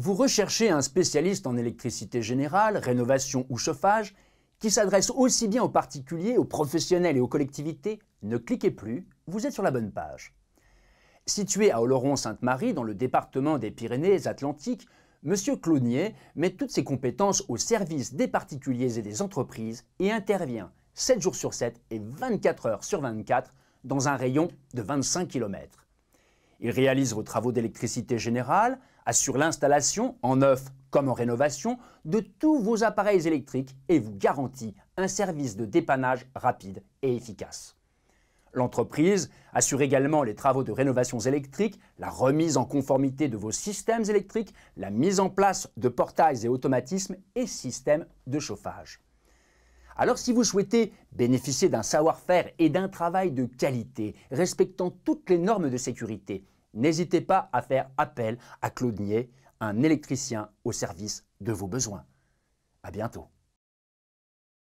Vous recherchez un spécialiste en électricité générale, rénovation ou chauffage qui s'adresse aussi bien aux particuliers, aux professionnels et aux collectivités. Ne cliquez plus, vous êtes sur la bonne page. Situé à Oloron-Sainte-Marie, dans le département des Pyrénées-Atlantiques, M. Clonier met toutes ses compétences au service des particuliers et des entreprises et intervient 7 jours sur 7 et 24 heures sur 24 dans un rayon de 25 km. Il réalise vos travaux d'électricité générale, assure l'installation, en neuf comme en rénovation, de tous vos appareils électriques et vous garantit un service de dépannage rapide et efficace. L'entreprise assure également les travaux de rénovations électriques, la remise en conformité de vos systèmes électriques, la mise en place de portails et automatismes et systèmes de chauffage. Alors si vous souhaitez bénéficier d'un savoir-faire et d'un travail de qualité, respectant toutes les normes de sécurité, n'hésitez pas à faire appel à Claude un électricien au service de vos besoins. À bientôt.